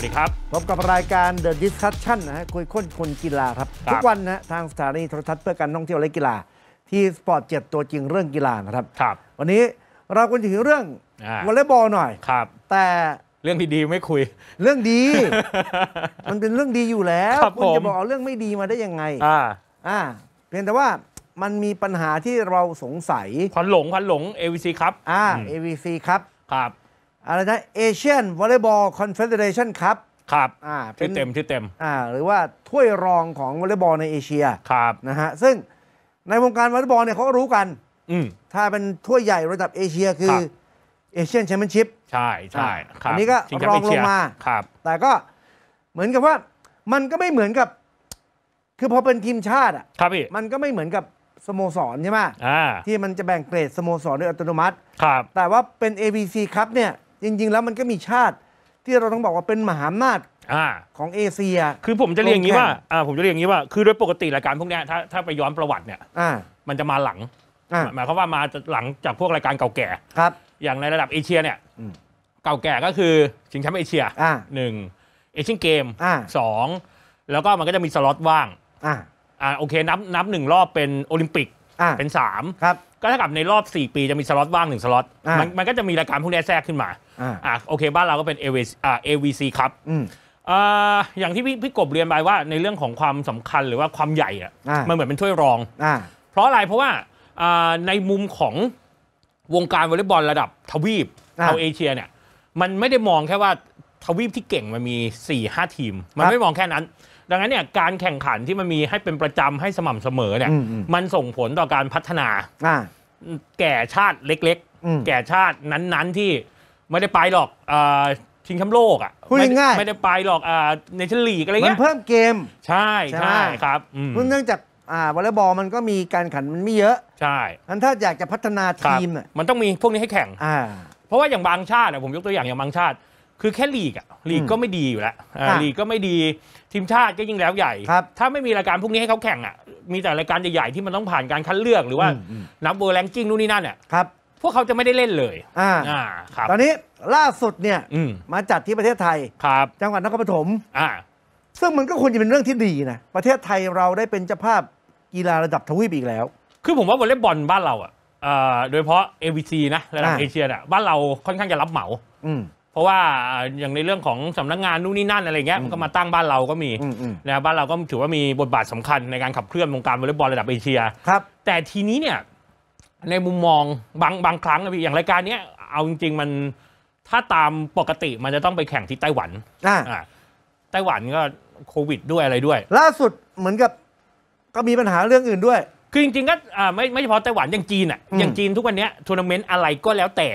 วัสดีครับ พบกับรายการ The Discussion นะฮะคุยค้นคนกีฬาครับทุกวันนะทางสถานีโทรทัศน์เพื่อการท่องเที่ยวและกีฬา ที่สปอร์ตเจ็ดตัวจริงเรื่องกีฬานะครับครับวันนี้เราควรจะถึงเรื่องวอลเลย์บอลหน่อยครับ แต่เรื่องดีๆไม่คุย เรื่องดี มันเป็นเรื่องดีอยู่แล้วคุณจะบอกเอาเรื่องไม่ดีมาได้ยังไง อ่า อ่า เพียงแต่ว่ามันมีปัญหาที่เราสงสัยพันหลงพันหลง AVC ครับอ่า AVC ครับครับอะไรนะเอเชียนวอลเลย์บอลคอนเฟเดเรชันครับครับอ่าที่เต็มที่เต็มอ่าหรือว่า ถ้วยรองของวอลเลย์บอลในเอเชียครับนะฮะซึ่งในวงการวอลเลย์บอลเนี่ยเขาก็รู้กันอืถ้าเป็นถ้วยใหญ่ระดับเอเชีย คือเอเชียนแชมเปี้ยนชิพใช่ใช่อันนี้ก็รองลงมาครับ แต่ก็เหมือนกับว่ามันก็ไม่เหมือนกับ คือพอเป็นทีมชาติอ่ะมันก็ไม่เหมือนกับ สโมสรใช่ไหมที่มันจะแบ่งเกรดสโมสรโดยอัตโนมัติแต่ว่าเป็น ABC ครับเนี่ยจริงๆ แล้วมันก็มีชาติที่เราต้องบอกว่าเป็นมหาอำนาจของเอเชียคือผมจะเรียกอย่างนี้ว่าผมจะเรียกอย่างนี้ว่าคือโดยปกติรายการพวกนี้ถ้าถ้าไปย้อนประวัติเนี่ยมันจะมาหลัง หมายความว่ามาหลังจากพวกรายการเก่าแก่ครับ อย่างในระดับเอเชียเนี่ยเก่าแก่ก็คือชิงแชมป์เอเชียหนึ่งเอเชียนเกมสองแล้วก็มันก็จะมีสล็อตว่างอ่าโอเคนับนับหนึ่งรอบเป็นโอลิมปิกเป็นสามครับก็เท่ากับในรอบ 4 ปีจะมีสล็อตว่างหนึ่งสล็อตอมันมันก็จะมีรายการพวกนี้แทรกขึ้นมาอ่าโอเค บ้านเราก็เป็น AVC อ่า AVC ครับอ่าอย่างที่พี่พี่กบเรียนไปว่าในเรื่องของความสำคัญหรือว่าความใหญ่อะ่ะมันเหมือนเป็นถ้วยรองอ่าเพราะอะไรเพราะว่าอ่าในมุมของวงการวอลเลย์บอลระดับทวีปเอาเอเชียเนี่ยมันไม่ได้มองแค่ว่าทวีปที่เก่งมันมี4ี่ห้าทีม มันไม่มองแค่นั้นดังนั้นเนี่ยการแข่งขันที่มันมีให้เป็นประจำให้สม่ำเสมอเนี่ยมันส่งผลต่อการพัฒนา แก่ชาติเล็กๆ แก่ชาตินั้นๆ ที่ไม่ได้ไปหรอกอชิงแชมป์โลกอ่ะพูดไมง่ายๆไม่ได้ไปหรอกในชันลีกอะไรเงี้ยเพิ่มเกมใช่ใช่ใช่ครับเพิ่มเนื่องจากอ่าวอลเลย์บอลมันก็มีการขันมันไม่เยอะใช่งั้นถ้าอยากจะพัฒนาทีมมันต้องมีพวกนี้ให้แข่งอ่าเพราะว่าอย่างบางชาติผมยกตัวอย่างอย่างบางชาติคือแค่ลีกอะลีกก็ไม่ดีอยู่แล้วลีกก็ไม่ดีทีมชาติก็ยิ่งแล้วใหญ่ ถ้าไม่มีรายการพวกนี้ให้เขาแข่งอะมีแต่รายการใหญ่ๆที่มันต้องผ่านการคัดเลือก หรือว่านับเบอร์แรงกิ้งนู่นนี่นั่นเนี่ยพวกเขาจะไม่ได้เล่นเลยอ่าครับตอนนี้ล่าสุดเนี่ยมมาจัดที่ประเทศไทยครับ จังหวัดนครปฐมอ่าซึ่งมันก็ควรจะเป็นเรื่องที่ดีนะ ประเทศไทยเราได้เป็นเจ้าภาพกีฬาระดับทวีปอีกแล้ว คือผมว่าวอลเลย์บอลบ้านเราอ่ะโดยเฉพาะเอวีซีนะระดับเอเชียเนี่ยบ้านเราค่อนข้างจะรับเหมาอืมราะว่าอย่างในเรื่องของสำนักงานนู่นนี่นั่นอะไรเงี้ยมันก็มาตั้งบ้านเราก็มีนะบ้านเราก็ถือว่ามีบทบาทสำคัญในการขับเคลื่อนวงการวอลเลย์บอลระดับเอเชียครับแต่ทีนี้เนี่ยในมุมมองบางบางครั้งนะพี่อย่างรายการนี้เอาจริงๆมันถ้าตามปกติมันจะต้องไปแข่งที่ไต้หวันอ่าไต้หวันก็โควิดด้วยอะไรด้วย ล่าสุดเหมือนกับก็มีปัญหาเรื่องอื่นด้วยคือจริงๆก็ไม่ไม่เฉพาะไต้หวันอย่างจีนอ่ะอย่างจีนทุกวันนี้ทัวร์นาเมนต์อะไรก็แล้วแต่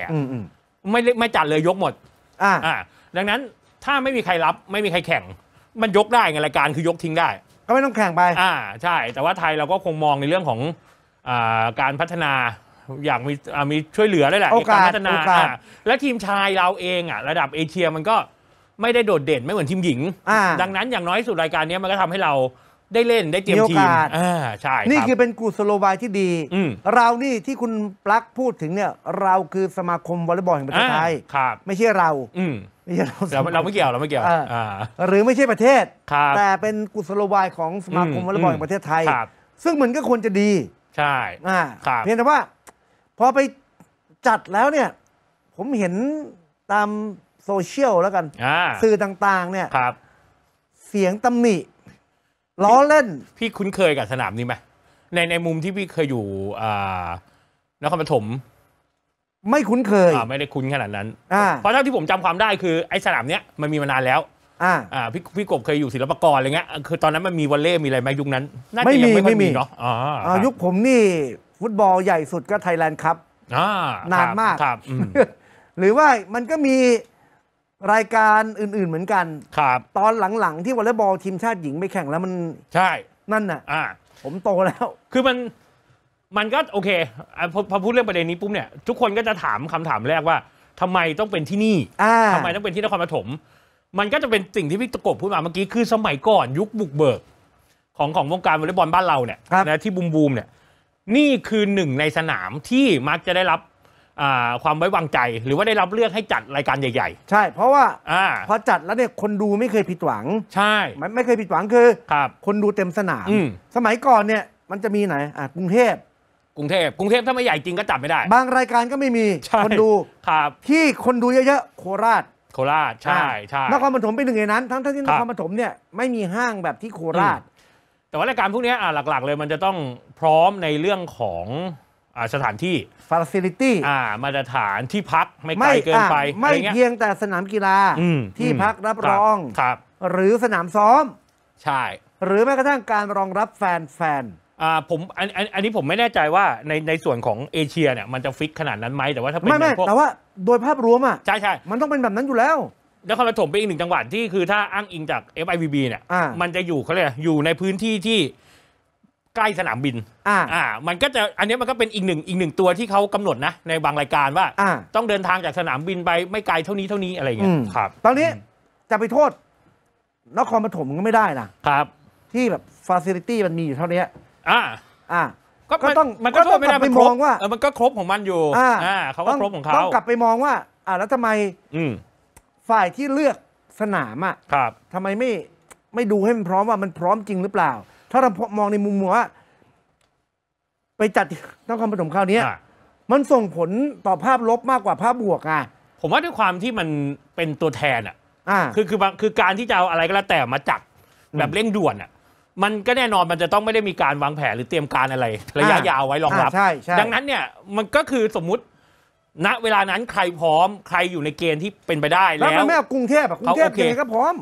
ไม่ไม่จัดเลยยกหมด่าดังนั้นถ้าไม่มีใครรับไม่มีใครแข่ง มันยกได้ไงรายการคือยกทิ้งได้ ก็ไม่ต้องแข่งไปอ่าใช่ แต่ว่าไทยเราก็คงมองในเรื่องของอการพัฒนาอยากมีมีช่วยเหลือได้แหละในการพัฒนาอา่าและทีมชายเราเองอ่ะระดับเอเชียมันก็ไม่ได้โดดเด่นไม่เหมือนทีมหญิง ดังนั้นอย่างน้อยสุดรายการนี้มันก็ทำให้เราได้เล่นได้เตรียมทีมอ่าใช่นี่คือเป็นกุศโลบายที่ดีเรานี่ที่คุณปลั๊กพูดถึงเนี่ยเราคือสมาคมวอลเลย์บอลแห่งประเทศไทยไม่ใช่เราไม่ใช่เราเราไม่เกี่ยวเราไม่เกี่ยวหรือไม่ใช่ประเทศ แต่เป็นกุศโลบายของสมาคมวอลเลย์บอลแห่งประเทศไทย ซึ่งมันก็ควรจะดีใช่เพียงแต่ว่าพอไปจัดแล้วเนี่ย ผมเห็นตามโซเชียลแล้วกันสื่อต่างๆ เนี่ยเสียงตำหนิล้อเล่น พี่คุ้นเคยกับสนามนี้ไหมในในมุมที่พี่เคยอยู่นครปฐมไม่คุ้นเคยไม่ได้คุ้นขนาดนั้นเพราะเท่าที่ผมจำความได้คือ ไอ้สนามเนี้ยมันมีมานานแล้วอ่าพี่พี่กบเคยอยู่ศิลปากรอะไรเงี้ยคือตอนนั้นมันมีวอลเล่มีอะไรไหมยุคนั้นไม่มีไม่มีเนาะอ่ายุคผมนี่ ฟุตบอลใหญ่สุดก็ไทยแลนด์ครับนานมากหรือว่ามันก็มีรายการอื่น ๆเหมือนกัน ครับ ตอนหลัง ๆ ที่วอลเลย์บอลทีมชาติหญิงไปแข่งแล้วมัน ใช่ นั่นน่ะอ่าผมโตแล้ว คือมัน มันก็โอเคพอพูดเรื่องประเด็นนี้ปุ๊บเนี่ยทุกคนก็จะถามคำถามแรกว่าทำไมต้องเป็นที่นี่าทำไมต้องเป็นที่นครปฐม มันก็จะเป็นสิ่งที่พี่ตะกบพูดมาเมื่อกี้คือสมัยก่อนยุคบุกเบิกของของวงการวอลเลย์บอลบ้านเราเนี่ยนะที่บูมบูมเนี่ย นี่คือหนึ่งในสนามที่มักจะได้รับความไว้วางใจหรือว่าได้รับเลือกให้จัดรายการใหญ่ๆ ใช่ เพราะว่าอพอจัดแล้วเนี่ยคนดูไม่เคยผิดหวังใช่ม่ไม่เคยผิดหวังคือครับคนดูเต็มสนามมสมัยก่อนเนี่ยมันจะมีไหนอ่กรุงเทพกรุงเทพกรุงเทพถ้าไม่ใหญ่จริงก็จัดไม่ได้ บางรายการก็ไม่มีคนดูครับที่คนดูเยอะๆโคราช โคราชใช่ใช่นครปฐมเป็นหนึ่งในนั้น ทั้งที่นครปฐมเนี่ยไม่มีห้างแบบที่โคราช แต่ว่ารายการพวกนี้อ่หลักๆ เลยมันจะต้องพร้อมในเรื่องของสถานที่ facility อ่า มาตรฐานที่พักไม่ไกลเกินไป ไม่เพียงแต่สนามกีฬาที่พักรับรองครับ หรือสนามซ้อม ใช่ หรือแม้กระทั่ง การรองรับแฟนแฟนอ่าผมอันอันนนี้ผมไม่แน่ใจว่าในในส่วนของเอเชียเนี่ยมันจะฟิกขนาดนั้นไหมแต่ว่าถ้าเป็นไม่ไม่แต่ว่าโดยภาพรวมอ่ะใช่ใช่มันต้องเป็นแบบนั้นอยู่แล้วนครปฐมเป็นอีกหนึ่งจังหวัดที่คือถ้าอ้างอิงจาก FIVB เนี่ยมันจะอยู่เขาเรียกอยู่ในพื้นที่ที่ใกล้สนามบินอ่าอ่า มันก็จะ อันนี้มันก็เป็นอีกหนึ่งอีกหนึ่งตัวที่เขากำหนดนะในบางรายการว่า ต้องเดินทางจากสนามบินไปไม่ไกลเท่านี้เท่านี้อะไรเงี้ย ครับ ตอนนี้จะไปโทษนครปฐมก็ไม่ได้นะครับ ที่แบบฟาซิลิตี้มันมีอยู่เท่านี้อ่า อ่า ก็ต้องมันก็ต้องไกลับไปมองว่าเออมันก็ครบของมันอยู่อ่าเขาก็ครบของเขาต้องกลับไปมองว่า อ่าแล้วทำไมอืมฝ่ายที่เลือกสนามอ่ะ ครับทำไมไม่ไม่ดูให้มันพร้อมว่ามันพร้อมจริงหรือเปล่าถ้าเรามองในมุมว่าไปจัดต้องคำผสมคราวนี้มันส่งผลต่อภาพลบมากกว่าภาพบวกอ่ะผมว่าด้วยความที่มันเป็นตัวแทนอ่ะคือคือคือการที่จะเอาอะไรก็แล้วแต่มาจัดแบบเร่งด่วนอ่ะ มันก็แน่นอนมันจะต้องไม่ได้มีการวางแผนหรือเตรียมการอะไร ระยะยาวไว้รองรับใช่ใช่ดังนั้นเนี่ยมันก็คือสมมุติณเวลานั้นใครพร้อมใครอยู่ในเกณฑ์ที่เป็นไปได้แล้ว แล้วมันไม่เอากรุงเทพอ่ะกรุงเทพเอางก็พร้อม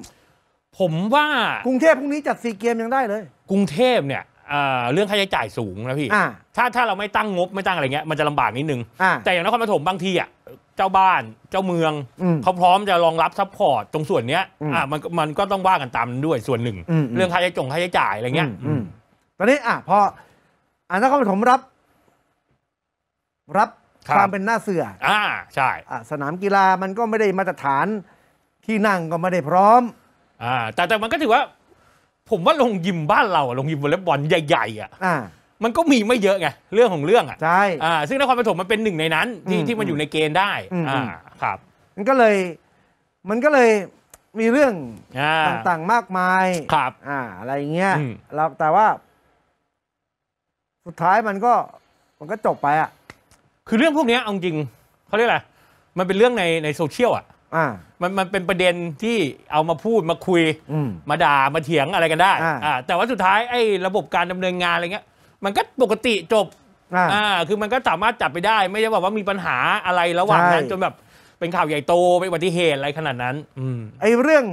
ผมว่ากรุงเทพพรุ่งนี้จัดซีเกมยังได้เลยกรุงเทพเนี่ยเเรื่องค่าใช้จ่ายสูง นะพี่ ถ้าถ้าเราไม่ตั้งงบ ไม่ตั้งอะไรเงี้ย มันจะลำบากนิดนึง แต่อย่างนครปฐมบางทีอ่ะ เจ้าบ้านเจ้าเมืองอเขาพร้อมจะรองรับซัพพอร์ตตรงส่วนเนี้ยมันมันก็ต้องว่ากันตามด้วยส่วนหนึ่งเรื่องค่าใช้จงค่าใช้จ่ายอะไรเงี้ยตอนนี้ อ่ะพออ่านนครปฐมรับ รับความเป็นหน้าเสืออ่า ใช่สนามกีฬามันก็ไม่ได้มาตรฐานที่นั่งก็ไม่ได้พร้อม อ่าแต่แต่มันก็ถือว่าผมว่าลงยิมบ้านเราลงยิมวอลเลย์บอลใหญ่ๆอะอ่ะมันก็มีไม่เยอะไงเรื่องของเรื่องอ่ะใช่อ่าซึ่งนครปฐมมันเป็นหนึ่งในนั้น ที่มที่มันอยู่ในเกณฑ์ได้อ่าครับ มันก็เลย มันก็เลยมีเรื่องอต่างๆ มากมาย ครับ อ่า อะไรเงี้ยเราแต่ว่า สุดท้ายมันก็ มันก็จบไปอ่ะคือเรื่องพวกนี้เอาจริงเขาเรียกอะไรมันเป็นเรื่องในในโซเชียลอ่ะมันมันเป็นประเด็นที่เอามาพูดมาคุยมาด่ามาเถียงอะไรกันได้แต่ว่าสุดท้ายไอ้ ระบบการดำเนินงานอะไรเงี้ย มันก็ปกติจบอ่า คือมันก็สามารถจับไปได้ ไม่ได้แบบว่ามีปัญหาอะไรระหว่างนั้นจนแบบ เป็นข่าวใหญ่โตเป็นอุบัติเหตุอะไรขนาดนั้น อืม ไอ้เรื่อง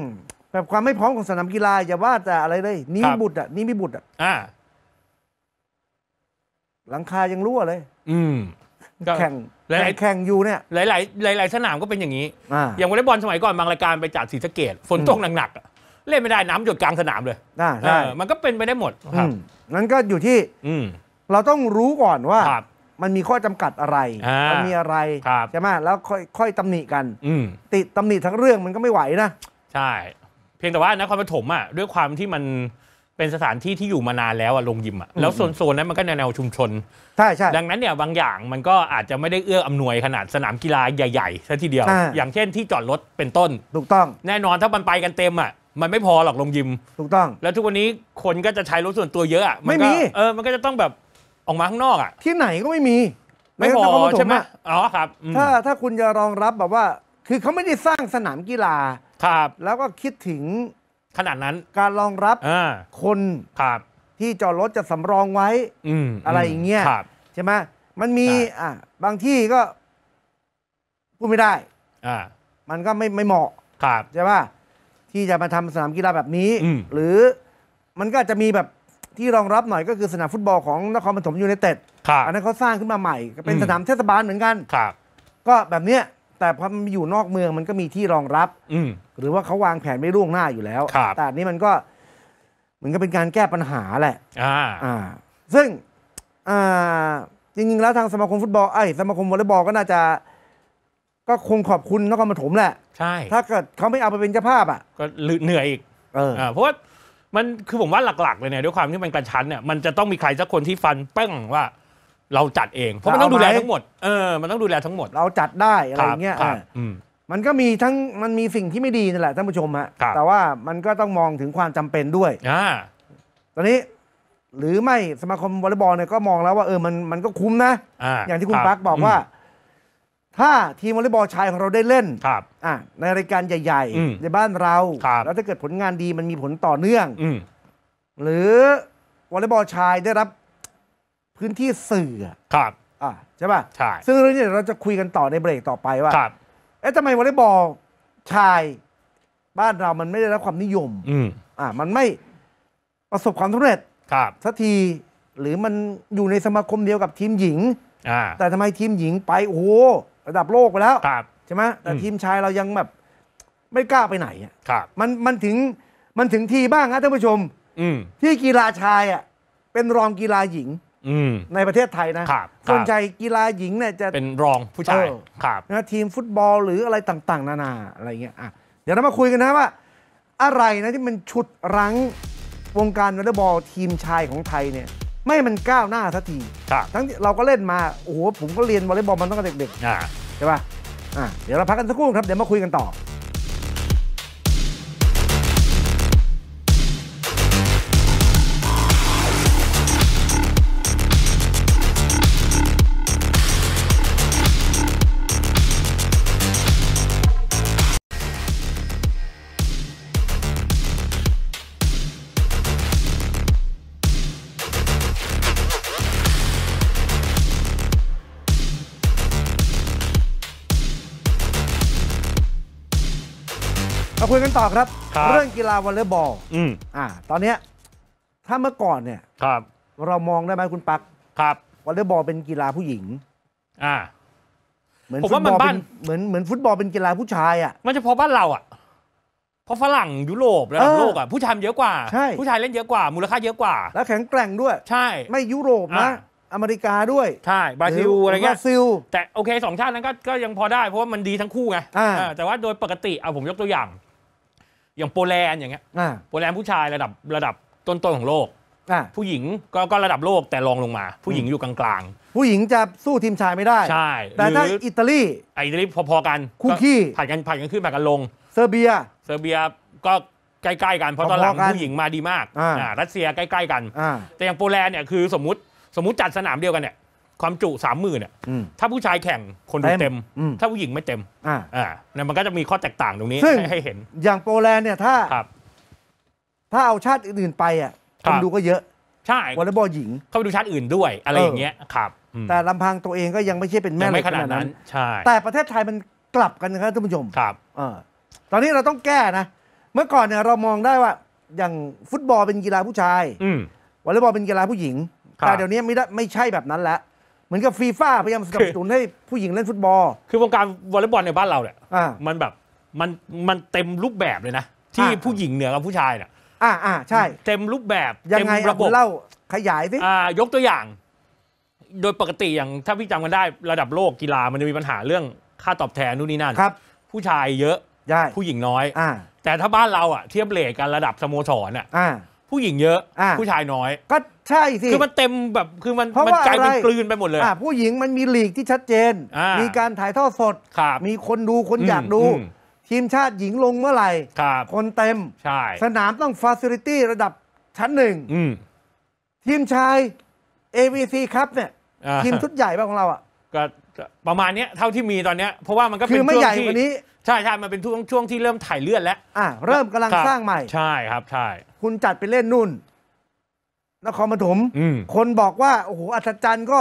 แบบความไม่พร้อมของสนามกีฬาอย่าว่าแต่อะไรเลยนี่บุตรอ่ะนี่มีบุตรอ่ะอ่า หลังคายังรั่วเลย อืมแข่งหลายแข่งอยู่เนี่ย หลายหลายหลายหลายสนามก็เป็นอย่างนี้ อย่างวอลเลย์บอลสมัยก่อนบางรายการไปจัดศรีสะเกดฝนตกหนักๆเล่นไม่ได้น้ำหยดกลางสนามเลยใช่มันก็เป็นไปได้หมดครับนั้นก็อยู่ที่เราต้องรู้ก่อนว่ามันมีข้อจำกัดอะไร มันมีอะไรใช่ไหมแล้วค่อยๆตำหนิกันติดตำหนิทั้งเรื่องมันก็ไม่ไหวนะใช่ เพียงแต่ว่านความรปถมอ่ะด้วยความที่มันเป็นสถานที่ที่อยู่มานานแล้วอะลงยิมอะแล้วโซนๆนั้นมันก็แนวชุมชนใช่ใช่ดังนั้นเนี่ยบางอย่างมันก็อาจจะไม่ได้เอื้ออำนวยขนาดสนามกีฬาใหญ่ๆซะทีเดียวอย่างเช่นที่จอดรถเป็นต้นถูกต้อง แน่นอนถ้ามันไปกันเต็มอะมันไม่พอหรอกลงยิม ถูกต้อง แล้วทุกวันนี้คนก็จะใช้รถส่วนตัวเยอะอะไม่มีเออมันก็จะต้องแบบออกมาข้างนอกอะที่ไหนก็ไม่มี ไม่พอใช่ไหมอ๋อครับ ถ้าถ้าคุณจะรองรับแบบว่า คือเขาไม่ได้สร้างสนามกีฬาครับแล้วก็คิดถึงขนาดนั้นการรองรับคนครับที่จอดรถจะสำรองไว้ อืมอะไรอย่างเงี้ยใช่ไหมมันมีอ่าบางที่ก็พูดไม่ได้ อ่ามันก็ไม่ไม่เหมาะครับใช่ป่ะที่จะมาทำสนามกีฬาแบบนี้ หรือมันก็จะมีแบบที่รองรับหน่อยก็คือสนามฟุตบอลของนครปฐมยูไนเต็ดครับอันนั้นเขาสร้างขึ้นมาใหม่ก็เป็นสนามเทศบาลเหมือนกัน ครับ ก็แบบเนี้ยแต่พอมันอยู่นอกเมืองมันก็มีที่รองรับ อืหรือว่าเขาวางแผนไม่ล่วงหน้าอยู่แล้วครับแต่อันนี้มันก็เหมือนกับเป็นการแก้ปัญหาแหละ อ่า อ่า ซึ่ง อ่า จริงๆ แล้วทางสมาคมฟุตบอลไอ้สมาคมวอลเลย์บอลก็น่าจะ ก็คงขอบคุณนครปฐมแหละ ใช่ ถ้าเกิดเขาไม่เอาไปเป็นเจ้าภาพอ่ะ ก็เหนื่อยอีกเอออเพราะว่า มันคือผมว่าหลักๆเลยเนี่ยด้วยความที่มันกระชั้นเนี่ย มันจะต้องมีใครสักคนที่ฟันเป้งว่า เราจัดเอง เพราะมันต้องดูแลทั้งหมด เออ มันต้องดูแลทั้งหมด เราจัดได้อะไรเงี้ยอ่าอืมมันก็มีทั้งมันมีสิ่งที่ไม่ดีนั่นแหละท่านผู้ชมฮะแต่ว่ามันก็ต้องมองถึงความจำเป็นด้วยอ่าตอนนี้ หรือไม่สมาคมวอลเลย์บอลเนี่ยก็มองแล้วว่าเออมันมันก็คุ้มนะออย่างที่คุณปักบอกว่า ถ้าทีมวอลเลย์บอลชายของเราได้เล่นครับอ่ะในรายการใหญ่ๆในบ้านเรารแล้วถ้าเกิดผลงานดีมันมีผลต่อเนื่องอหรือวอลเลย์บอลชายได้รับ พื้นที่สื่ออครับอ่ะใช่ป่ะใช่ซึ่งเรื่องนี้เเราจะคุยกันต่อในเบรกต่อไปว่าครับเอ๊ะทำไมวอลเลย์บอลชาย บ้านเรามันไม่ได้รับความนิยม อืออ่ามันไม่ประสบความสำเร็จครับสักทีหรือมันอยู่ในสมาคมเดียวกับทีมหญิงอ่าแต่ทำไมทีมหญิงไปโอ้โห ระดับโลกไปแล้ว ครับใช่ไหมแต่ทีมชายเรายังแบบ ไม่กล้าไปไหนอะครับ มันมันถึงมันถึงทีบ้างนะท่านผู้ชม อืมที่กีฬาชายอ่ะ เป็นรองกีฬาหญิงในประเทศไทยนะส่วนใหญ่กีฬาหญิงเนี่ยจะเป็นรองผู้ชายนะทีมฟุตบอลหรืออะไรต่างๆ นานาอะไรเงี้ยอ่ะเดี๋ยวเรามาคุยกันนะว่า อะไรนะที่มันชุดรั้งวงการวอลเลย์บอล ทีมชายของไทยเนี่ยไม่มันก้าวหน้าสักที ทั้งเราก็เล่นมาโอ้โหผมก็เรียนวอลเลย์บอลมันตั้งแต่เด็กๆใช่ป่ะอ่ะเดี๋ยวเราพักกันสักครู่ครับเดี๋ยวมาคุยกันต่อมาคุยกันต่อครับรบเรื่องกีฬาวอลเลย์บอลอืมอ่าตอนเนี้ยถ้าเมื่อก่อนเนี่ยครับ เรามองได้ไหมคุณปัก ครับวอลเลย์บอลเป็นกีฬาผู้หญิง อ่า เหมือนผมว่ามันบ้านฟุตบอลเป็เหมือนเหมือนฟุตบอลเป็นกีฬาผู้ชายอ่ะ มันจะพอบ้านเราอ่ะเพราะฝรั่งยุโรประดับโลกอ่ะผู้ชายเยอะกว่าใช่ผู้ชายเล่นเยอะกว่า มูลค่าเยอะกว่าแล้วแข็งแกร่งด้วย ใช่ ไม่ยุโรปนะอ่ะอเมริกาด้วยใช่บราซิลอะไรเงี้บราซิล แต่โอเคสองชาตินั้นก็ก็ยังพอได้เพราะว่ามันดีทั้งคู่ไงอ่าแต่ว่าโดยปกติเอาผมยกตัวอย่างอย่างโปแลนด์อย่างเงี้ยโปแลนด์ผู้ชายระดับระดับต้นๆของโลกผู้หญิงก็ก็ระดับโลกแต่รองลงมาผู้หญิงอยู่กลางๆ ผู้หญิงจะสู้ทีมชายไม่ได้ ใช่แต่ถ้าอิตาลีอิตาลีพอๆกันคู่ขี้ผ่านกันผ่านกันขึ้นผานกันลง เซอร์เบีย เซอร์เบียก็ใกล้ๆ กันเพราะตอนหลังผู้หญิงมาดีมากอ่ารัสเซียใกล้ๆกัน แต่อย่างโปแลนด์เนี่ยคือสมมติสมมติจัดสนามเดียวกันเนี่ยความจุสามหมื่นเนี่ยถ้าผู้ชายแข่งคนดูเต็ม ถ้าผู้หญิงไม่เต็มอ่าอ่าเนี่ยมันก็จะมีข้อแตกต่างตรงนี้ ให้เห็น อย่างโปรแลนด์เนี่ยถ้าครับ ถ้าเอาชาติอื่นไปอ่ะคนดูก็เยอะ ใช่วอลเลย์บอลหญิง เข้าไปดูชาติอื่นด้วย อะไรอย่างเงี้ยครับแต่ลำพังตัวเองก็ยังไม่ใช่เป็นแม่เลไม่ขนาดนั้นใช่แต่ประเทศไทยมันกลับกันนะครับท่านผู้ชมครับเออตอนนี้เราต้องแก้นะเมื่อก่อนเนี่ยเรามองได้ว่า อย่างฟุตบอลเป็นกีฬาผู้ชายวอลเลย์บอลเป็นกีฬาผู้หญิงแต่เดี๋ยวนี้ไม่ได้ไม่ใช่แบบนั้นแล้วเหมือนกับฟีฟ่าพยายามสนับสนุนให้ผู้หญิงเล่นฟุตบอล คือวงการวอลเลย์บอลในบ้านเราเนี่ยมันแบบมันมันเต็มรูปแบบเลยนะที่ผู้หญิงเหนือกับผู้ชายเนี่ยอ่าอ่าใช่ เต็มรูปแบบยังไงระบบเล่าขยายสิอ่า ยกตัวอย่าง โดยปกติอย่างถ้าพี่จำกันได้ระดับโลกกีฬา มันจะมีปัญหาเรื่อง ค่าตอบแทนนู่นนี่นั่น ครับ ผู้ชายเยอะผู้หญิงน้อย อ่าแต่ถ้าบ้านเราอ่ะเทียบเลทกันระดับสโมสรอ่ะอ่ผู้หญิงเยอะอ่าผู้ชายน้อยก็ใช่สิ คือมันเต็มแบบ คือมันเพราะมันว่ากลายเป็นอะไรกลืนไปหมดเลยผู้หญิงมันมีหลีกที่ชัดเจน มีการถ่ายทอดสด มีคนดูคนออยากดู ทีมชาติหญิงลงเมื่อไหร่ครคนเต็มชสนามต้องฟาซิลิตี้ระดับชั้นหนึ่งทีมชาย AVC ครับเนี่ยทีมชุดใหญ่ป่ะของเราอ่ะก็ประมาณนี้เท่าที่มีตอนเนี้ยเพราะว่ามันก็เป็นคือไม่ช่วงใหญ่ที่กว่านี้ใช่ใช่มันเป็นช่วงช่วงที่เริ่มถ่ายเลือดแล้วอ่ะเริ่มกำลังรสร้างใหม่ ใช่ครับ ใช่ คุณจัดไปเล่นนู่นนครปฐมคนบอกว่าโอ้โหอัศจรรย์ก็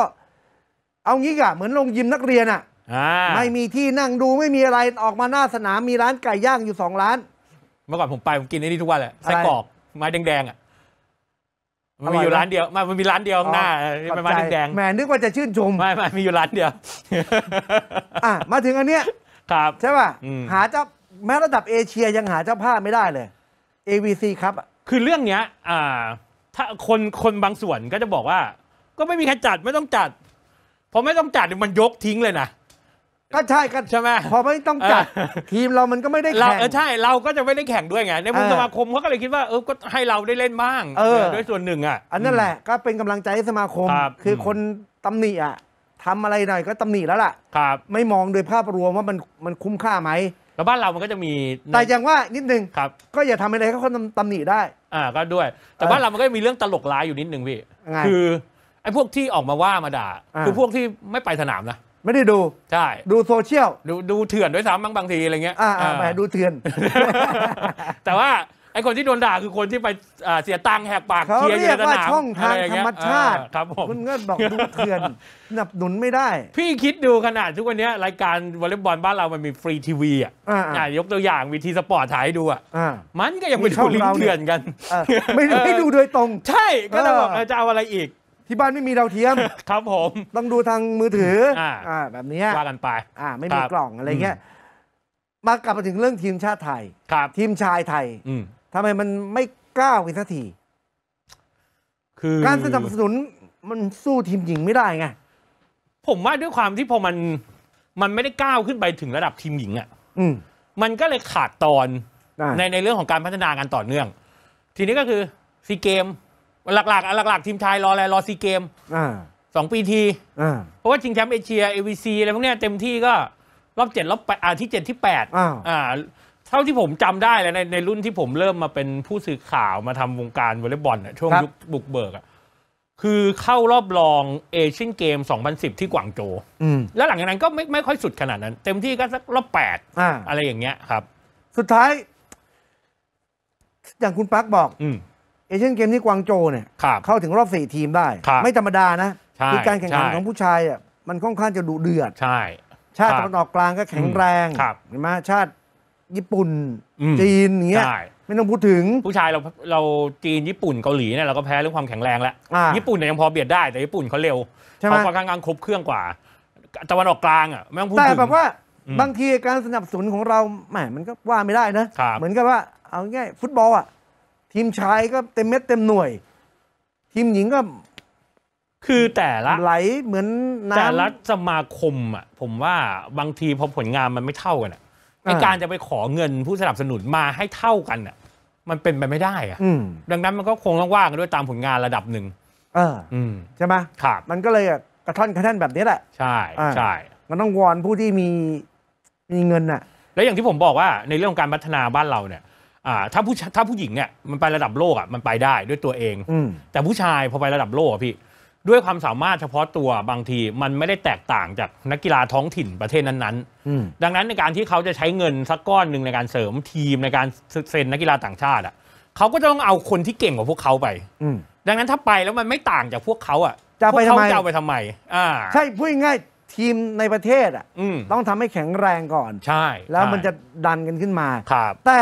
เอางี้กะเหมือนโรงยิมนักเรียนอ่ะไม่มีที่นั่งดู ไม่มีอะไรออกมาหน้าสนามมีร้านไก่ย่างอยู่สองร้าน เมื่อก่อนผมไป ผมกินที่นี่ทุกวันแหละไส้กรอกไม้แดงแดงอ่ะมันมีอยู่ร้านเดียวมันมีร้านเดียวหน้าไม้ไม้แดงแหมนึกว่าจะชื่นชมไม่ไม่มีอยู่ร้านเดียวอ่ะมาถึงอันเนี้ยครับใช่ป่ะหาเจ้าแม้ระดับเอเชียยังหาเจ้าภาพไม่ได้เลย AVC ครับคือเรื่องเนี้ยอ่าถ้าคนคนบางส่วนก็จะบอกว่า ก็ไม่มีใครจัดไม่ต้องจัดพอไม่ต้องจัดมันยกทิ้งเลยนะก็ใช่กันใช่ไหมพอไม่ต้องจัดทีมเรามันก็ไม่ได้แข่งใช่ เราก็จะไม่ได้แข่งด้วยไง ในมุมสมาคมเขาก็เลยคิดว่าเออก็ให้เราได้เล่นบ้างด้วยส่วนหนึ่งอ่ะ อันนั่นแหละ ก็เป็นกำลังใจให้สมาคมคือคนตำหนิอ่ะ ทำอะไรหน่อยก็ตำหนิแล้วล่ะครับไม่มองโดยภาพรวมว่ามันมันคุ้มค่าไหมแล้วบ้านเรามันก็จะมีแต่อย่างว่านิดนึงก็อย่าทำอะไรก็คนตำหนิได้อ่าก็ด้วย แต่บ้านเรา มันก็มีเรื่องตลกร้ายอยู่นิดนึงพี่ คือไอ้พวกที่ออกมาว่ามาด่าคือพวกที่ไม่ไปสนามนะ ไม่ได้ดูใช่ดูโซเชียลดูดูเถื่อนด้วยซ้ำบางบางที อะไรเงี้ย อ่าอาแหมดูเถื่อน แต่ว่าไอ้คนที่โดนด่าคือคนที่ไปเสียตังค์แหกปากเขาเียร์เียยกว่านาช่องทางธรรมชาติครับผมคุณก็บอกดูเถื่อนหนับหนุนไม่ได้ พี่คิดดูขนาดทุกวันนี้รายการวอลเลย์บอลบ้านเรามันมีฟรีทีวีอ่ะยกตัวอย่างวีทีสปอร์ตถ่ายดูอ่ะมันก็ยังไปดูลิงเียถื่อนกันไม่ดูโดยตรง ใช่ ก็เลยบอกจะเอาอะไรอีกที่บ้านไม่มีดาวเทียมครับผมต้องดูทางมือถืออ่าแบบนี้ว่ากันไปอ่าไม่มีกล่องอะไรเงี้ยมากลับมาถึงเรื่องทีมชาติไทยครับทีมชายไทยอืทำไมมันไม่ก้าวไปสักทีคือ การสนับสนุนมันสู้ทีมหญิงไม่ได้ไง ผมว่าด้วยความที่พอมันมันไม่ได้ก้าวขึ้นไปถึงระดับทีมหญิงอะ่ะ อืมมันก็เลยขาดตอนในในในเรื่องของการพัฒนาการต่อเนื่อง ทีนี้ก็คือซีเกมหลักๆอ่ะหลักๆทีมชายรออะไรรอซีเกมอสองปีทีเพราะว่าชิงแชมป์เอเชียเอวีซีอะไรพวกเนี้ย เต็มที่ก็ รอบเจ็ดรอบแปดอาที่เจ็ดที่แปดอ่าเท่าที่ผมจำได้เลยในในรุ่นที่ผมเริ่มมาเป็นผู้สื่อข่าวมาทำวงการวอลเลย์บอลช่วงยุคบุกเบิกอะคือเข้ารอบรองเอเชียนเกม2010 ที่กวางโจืแล้ว หลังจากนั้นก็ไม่ไม่ค่อยสุดขนาดนั้น เต็มที่ก็สักรอบแปดอะไรอย่างเงี้ยครับ สุดท้าย อย่างคุณปักบอกเอเชียนเกมที่กวางโจ เนี่ยเข้าถึงรอบสี่ทีมได้ ไม่ธรรมดานะคือการแข่งขันของผู้ชาย อ่ะ มันค่อนข้างจะดุเดือด ใช่ ชาติตะวันออกกลางก็แข็งแรงเห็นไหมชาติญี่ปุ่น จีนเงี้ยไม่ต้องพูดถึง ผู้ชาย เราเราจีนญี่ปุ่นเกาหลีเนี่ยเราก็แพ้เรื่องความแข็งแรงแล้วญี่ปุ่นเนี่ยยังพอเบียดได้ แต่ญี่ปุ่นเขาเร็วมเขาค่อนข้างครบเครื่องกว่าตะวันออกกลางอ่ะไม่ต้องพูดถึงแต่แบบว่าบางทีการสนับสนุนของเราแหมมันก็ว่าไม่ได้นะเหมือนกับว่า เอาง่ายฟุตบอลอ่ะทีมชายก็เต็มเม็ดเต็มหน่วย ทีมหญิงก็ คือแต่ละไหลเหมือนแต่ละสมาคมอ่ะผมว่าบางทีพอผลงานมันไม่เท่ากันอะไอการจะไปขอเงินผู้สนับสนุนมาให้เท่ากันอ่ะ มันเป็นไปไม่ได้อ่ะดังนั้นมันก็คงต้องว่ากันด้วยตามผลงานระดับหนึ่งเออใช่ไหมครับมันก็เลยกระท่อนกระแท่นแบบนี้แหละ ใช่ ใช่ มันต้องวอนผู้ที่มีมีเงินอ่ะ แล้วอย่างที่ผมบอกว่าในเรื่องการพัฒนาบ้านเราเนี่ยถ้าผู้ถ้าผู้หญิงเนี่ย มันไประดับโลกอ่ะมันไปได้ด้วยตัวเอง แต่ผู้ชายพอไประดับโลกอ่ะพี่ด้วยความสามารถเฉพาะตัวบางทีมันไม่ได้แตกต่างจากนักกีฬาท้องถิ่นประเทศนั้นๆดังนั้นในการที่เขาจะใช้เงินสักก้อนหนึ่งในการเสริมทีมในการเซ็นนักกีฬาต่างชาติอ่ะ เขาก็จะต้องเอาคนที่เก่งกว่าพวกเขาไปดังนั้นถ้าไปแล้วมันไม่ต่างจากพวกเขา อ่ะจะไปทำไมจะไปทำไมอ่าใช่พูดง่ายทีมในประเทศ อ่ะต้องทำให้แข็งแรงก่อน ใช่ แล้วมันจะดันกันขึ้นมาครับแต่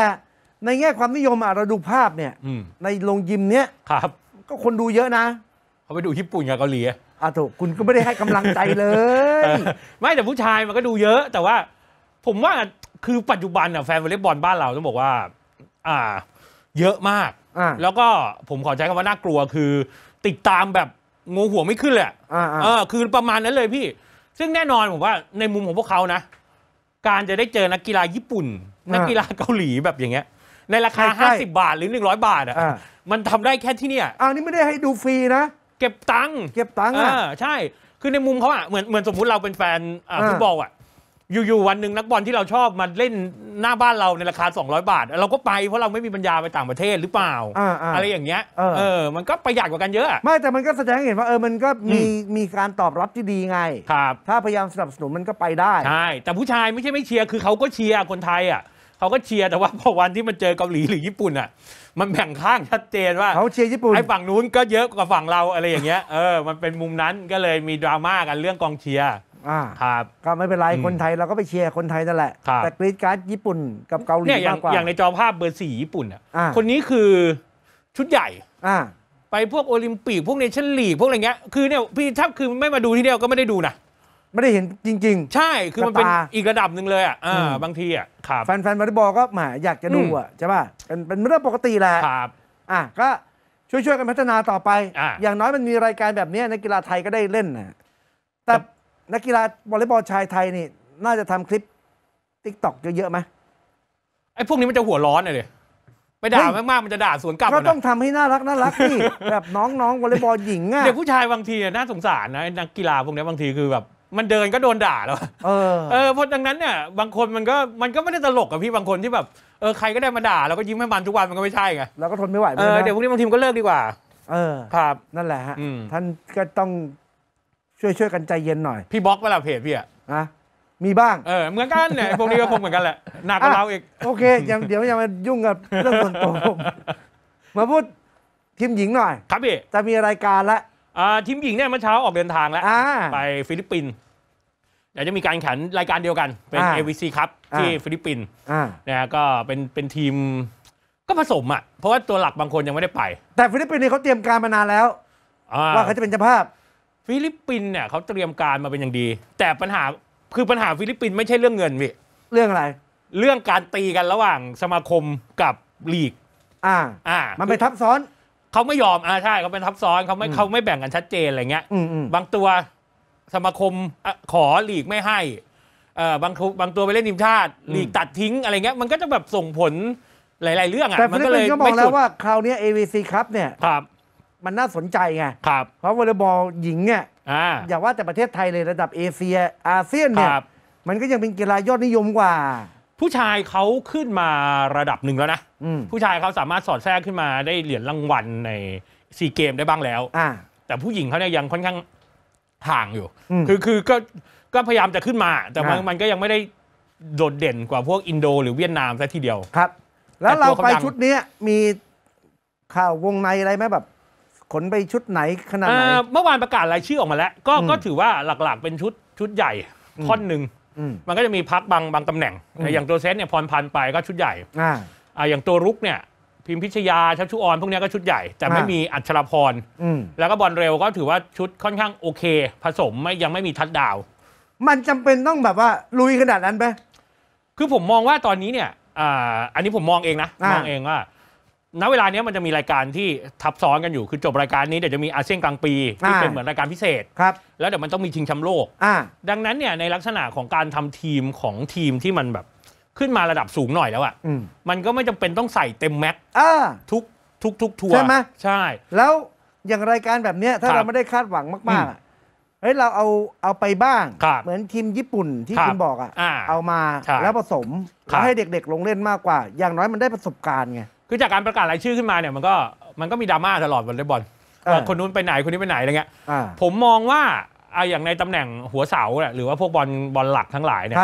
ในแง่ความนิยมอะเราดูภาพเนี่ยในโรงยิมเนี้ยครับก็คนดูเยอะนะเขาไปดูญี่ปุ่นกับเกาหลีอะอ่ะถูก คุณก็ไม่ได้ให้กำลังใจเลย ไม่แต่ผู้ชายมันก็ดูเยอะ แต่ว่าผมว่าคือปัจจุบันอ่ะแฟนวอลเลย์บอลบ้านเราต้องบอกว่า อ่า เยอะมากอ่าแล้วก็ผมขอใช้คำว่าน่ากลัวคือ ติดตามแบบงูหัวไม่ขึ้นแหละอ่าอ่าเออ คือประมาณนั้นเลยพี่ ซึ่งแน่นอนผมว่าในมุมของพวกเขานะ การจะได้เจอนักกีฬาญี่ปุ่นนักกีฬาเกาหลีแบบอย่างเงี้ย ในราคาห้าสิ50บาทหรือ100บาทอ่ะอ่มันทำได้แค่ที่เนี่ย อ้าว นี่ไม่ได้ให้ดูฟรีนะเก็บตังค์ เก็บตังค์อ่ะาใช่ คือในมุมเขาอ่ะเหมือนเหมือนสมมุติเราเป็นแฟนฟุตบอลอ่ะอยู่ๆวันหนึ่งนักบอลที่เราชอบมาเล่นหน้าบ้านเราในราคา 200 บาท เราก็ไปเพราะเราไม่มีปัญญาไปต่างประเทศหรือเปล่าอออะไรอย่างเงี้ยเออเออมันก็ประหยัดกว่ากันเยอะไม่แต่มันก็แสดงให้เห็นว่าเออมันก็มีมีการตอบรับที่ดีไงครับถ้าพยายามสนับสนุนมันก็ไปได้ใช่แต่ผู้ชายไม่ใช่ไม่เชียร์คือเขาก็เชียร์คนไทยอ่ะเขาก็เชียร์แต่ว่าพอวันที่มันเจอเกาหลีหรือญี่ปุ่นอ่ะมันแบ่งข้างชัดเจนว่าเขาเชียร์ญี่ปุ่นไอ้ฝั่งนู้นก็เยอะกว่าฝั่งเราอะไรอย่างเงี้ยเออมันเป็นมุมนั้นก็เลยมีดราม่ากันเรื่องกองเชียร์อ่าครับก็ไม่เป็นไร คนไทยเราก็ไปเชียร์คนไทยนั่นแหละแต่กรีดการ์ดญี่ปุ่นกับเกาหลีมากกว่าอย่างในจอภาพเบอร์สี่ญี่ปุ่นอ่ะคนนี้คือชุดใหญ่อ่าไปพวกโอลิมปิกพวกเนชั่นลีกพวกอะไรเงี้ยคือเนี่ยพี่ถ้าคือไม่มาดูที่เดียวก็ไม่ได้ดูนะไม่ได้เห็นจริง ๆ ใช่คือมันเป็นอีกระดับหนึ่งเลย อ่ะบางทีอ่ะแฟนๆอลบอลก็หมอยากจะดูอ่ะใช่ป่ะเป็นเป็นเรื่องปกติแหละอ่ะ ก็ ช่วยๆ กันพัฒนาต่อไปอย่างน้อยมันมีรายการแบบนี้นักกีฬาไทยก็ได้เล่นนะแต่ นักกีฬาวอลเลย์บอลชายไทยนี่ น่าจะทำคลิปติ๊กต็อกเยอะๆไหมไอ้พวกนี้มันจะหัวร้อนเลยไปด่ามากๆมันจะด่าสวนกลับก็ต้องทำให้น่ารักน่ารักนี่แบบน้องๆวอลเลย์บอลหญิงอ่ะเด็กผู้ชายบางทีน่าสงสารนะนักกีฬาพวกนี้บางทีคือแบบมันเดินก็โดนด่าแล้วเออ เออเพราะดังนั้นเนี่ยบางคนมันก็มันก็ไม่ได้ตลกกับพี่บางคนที่แบบเออใครก็ได้มาด่า แล้วก็ยิ้มให้มันทุกวันมันก็ไม่ใช่ไงเราก็ทนไม่ไหวเออเดี๋ยวพวกนี้บางทีมก็เลิกดีกว่า เออ ครับนั่นแหละฮะท่านก็ต้องช่วยช่วยกันใจเย็นหน่อยพี่บล็อกเวลาเพจพี่อะนะมีบ้าง เออเหมือนกันเนี่ยพวกนี้ก็คงเหมือนกันแหละหนักกว่าเราอีกโอเค ยังเดี๋ยวยังมายุ่งกับเรื่องส่วนตัวผมมาพูดทีมหญิงหน่อย ครับพี่จะมีรายการละทีมหญิงเนี่ยเมื่อเช้าออกเดินทางแล้วไปฟิลิปปินส์เดี๋ยวจะมีการแข่งรายการเดียวกันเป็น AVC ครับที่ฟิลิปปินส์นะก็เป็นเป็นทีมก็ผสมอ่ะ เพราะว่าตัวหลักบางคนยังไม่ได้ไป แต่ฟิลิปปินส์เนี่ยเขาเตรียมการมานานแล้วว่าเขาจะเป็นเจ้าภาพ ฟิลิปปินส์เนี่ยเขาเตรียมการมาเป็นอย่างดี แต่ปัญหาคือปัญหาฟิลิปปินส์ไม่ใช่เรื่องเงินพี่เรื่องอะไรเรื่องการตีกันระหว่างสมาคมกับลีก อ่าอ่ามันไปทับซ้อนเขาไม่ยอมอ่าใช่เขาเป็นทับซ้อนเขาไม่เขาไม่แบ่งกันชัดเจนอะไรเงี้ยบางตัวสมาคมขอหลีกไม่ให้ บางบางตัวไปเล่นทีมชาติหลีกตัดทิ้งอะไรเงี้ยมันก็จะแบบส่งผลหลายๆ เรื่องอ่ะแต่มนก็เลยก็อกแล้วว่าคราวนี้ AVC ครับเนี่ยครับมันน่าสนใจไงครับ เพราะวอลเลย์บอลหญิงเนี่ยอย่าว่าแต่ประเทศไทยเลยระดับเอเชียอาเซียนเนี่ยมันก็ยังเป็นกีฬายอดนิยมกว่าผู้ชายเขาขึ้นมาระดับหนึ่งแล้วนะ ผู้ชายเขาสามารถสอดแทรกขึ้นมาได้เหรียญรางวัลในซีเกมได้บ้างแล้วอแต่ผู้หญิงเขาเนี่ยยังค่อนข้างห่างอยู่คือคือก็ก็พยายามจะขึ้นมา แต่มันมันก็ยังไม่ได้โดดเด่นกว่าพวกอินโด หรือเวียดนามซะทีเดียวครับ แล้วเราไปชุดนี้มีข่าววงในอะไรไหมแบบ ขนไปชุดไหนขนาดไหนเมื่อวานประกาศรายชื่อออกมาแล้วก็ก็ถือว่าหลักๆ เป็นชุดชุดใหญ่ท่อนหนึ่งมันก็จะมีพักบางบางตำแหน่งอย่างตัวเซนเนี่ยพรพันไปก็ชุดใหญ่อ่าอย่างตัวรุกเนี่ยพิมพิชยา ชัชชุออนพวกนี้ก็ชุดใหญ่ แต่ไม่มีอัจฉรพร แล้วก็บอลเร็วก็ถือว่าชุดค่อนข้างโอเค ผสมไม่ยังไม่มีทัดดาว มันจำเป็นต้องแบบว่าลุยขนาดนั้นไหมคือผมมองว่าตอนนี้เนี่ยอันนี้ผมมองเองนะมองเองว่าณเวลาเนี้ยมันจะมีรายการที่ทับซ้อนกันอยู่ คือจบรายการนี้เดี๋ยวจะมีอาเซียนกลางปีที่เป็นเหมือนรายการพิเศษครับ แล้วเดี๋ยวมันต้องมีชิงแชมป์โลกดังนั้นเนี่ยในลักษณะของการทำทีมของทีมที่มันแบบขึ้นมาระดับสูงหน่อยแล้วอะ่ะมมันก็ไม่จำเป็นต้องใส่เต็มแม็กทุกทุกทุกทัวร์ใช่ไหมใช่ แล้วอย่างรายการแบบเนี้ยถ้ารเราไม่ได้คาดหวังมากๆอะเฮ้ยเราเอาเอาไปบ้างเหมือนทีมญี่ปุ่นที่คุณบอกอ่ะอ่เอามาแล้วผสมแล้วให้เด็กๆลงเล่นมากกว่า อย่างน้อยมันได้ประสบการณ์ไงคือจากการประกาศรายชื่อขึ้นมาเนี่ย มันก็มันก็มีดราม่าตลอดวอลเลย์บอลคนนู้นไปไหนคนนี้ไปไหนอะไรเงี้ยผมมองว่าอ่อย่างในตำแหน่งหัวเสาเนี่ยหรือว่าพวกบอลบอลหลักทั้งหลายเนี่ย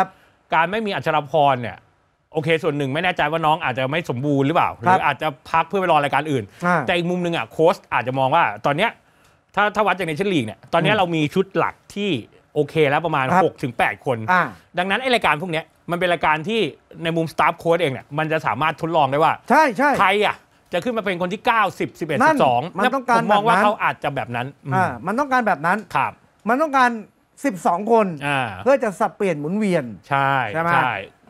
การไม่มีอัชรพรเนี่ยโอเค ส่วนหนึ่งไม่แน่ใจว่าน้องอาจจะไม่สมบูรณ์หรือเปล่าหรืออาจจะพักเพื่อไปรอรายการอื่น แต่อีกมุมหนึ่งอ่ะโค้ชอาจจะมองว่าตอนเนี้ยถ้าถ้าวัดจากในชั้นลีกเนี่ยตอนนี้เรามีชุดหลักที่โอเคแล้วประมาณ6กถึงแคน ดังนั้นไอรายการพวกเนี้ยมันเป็นรายการที่ในมุมสตาฟโค้ดเองเนี่ยมันจะสามารถทดลองได้ว่า ใช่ใช่ใครอ่ะจะขึ้นมาเป็นคนที่9 10 11 12 มันต้องการผมมองว่าเขาอาจจะแบบนั้นอ่ามันต้องการแบบนั้นครับ มันต้องการ 12 คนเพื่อจะสับเปลี่ยนหมุนเวียนใช่ใช่ไหม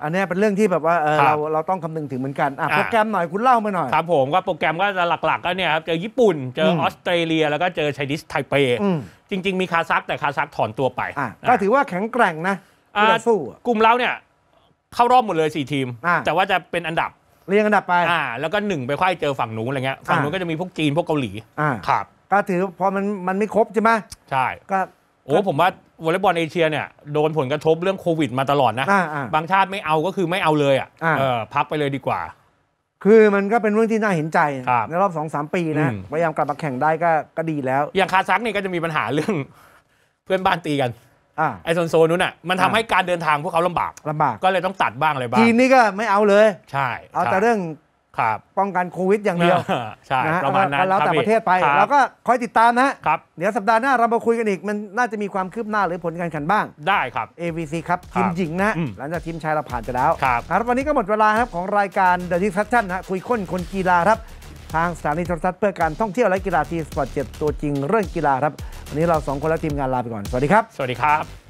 อันนี้เป็นเรื่องที่แบบว่าเราเราต้องคำนึงถึงเหมือนกัน โปรแกรมหน่อยคุณเล่ามาหน่อยครับผมว่าโปรแกรมก็จะหลักๆก็เนี่ยครับเจอญี่ปุ่นเจอออสเตรเลีย แล้วก็เจอไชดิสไทเปจริงๆมีคาซักแต่คาซักถอนตัวไป ก็ถือว่าแข็งแกร่งนะกลุ่มเราเนี่ยเข้ารอบหมดเลย 4 ทีม แต่ว่าจะเป็นอันดับ เรียงอันดับไปอ่าแล้วก็หนึ่งไปควายเจอฝั่งนู้นอะไรเงี้ยฝั่งนู้นก็จะมีพวกจีนพวกเกาหลีอ่าครับก็ถือ พอมันมันไม่ครบ ใช่ไหมใช่ก็โอ้ผมว่าวอลเลย์บอลเอเชียเนี่ย โดนผลกระทบเรื่องโควิดมาตลอดนะบางชาติไม่เอาก็คือไม่เอาเลย อ่ะอ่เออพักไปเลยดีกว่า คือมันก็เป็นเรื่องที่น่าเห็นใจในรอบสองสามปีนะพยายามกลับมาแข่งได้ก็ก็ดีแล้ว อย่างคาซักเนี่ยก็จะมีปัญหาเรื่องเพื่อนบ้านตีกันอไอโซนโซนนู้นอ่ะมันทำให้การเดินทางพวกเขาลำบากลำบากก็เลยต้องตัดบ้างอะไรบ้าง ทีนี่ก็ไม่เอาเลยใช่เอาแต่เรื่องครับป้องกันโควิดอย่างเดียวใช่นะฮะประมาณนั้นแล้วแต่ประเทศไปเราก็คอยติดตามนะครับเดี๋ยวสัปดาห์หน้า เรามาคุยกันอีกมันน่าจะมีความคืบหน้าหรือผลการแข่งบ้างได้ครับ AVC ครับทีมหญิงนะ หลังจากทีมชายเราผ่านไปแล้วครับบวันนี้ก็หมดเวลาครับของรายการ The Discussion นะะคุยข้นคนกีฬาครับ ทางสถานีโทรทัศน์เพื่อการท่องเที่ยวและกีฬาทีสปอร์ตเจ็ดตัวจริงเรื่องกีฬาครับันนี้เราสองคนและทีมงานลาไปก่อน สวัสดีครับ สวัสดีครับ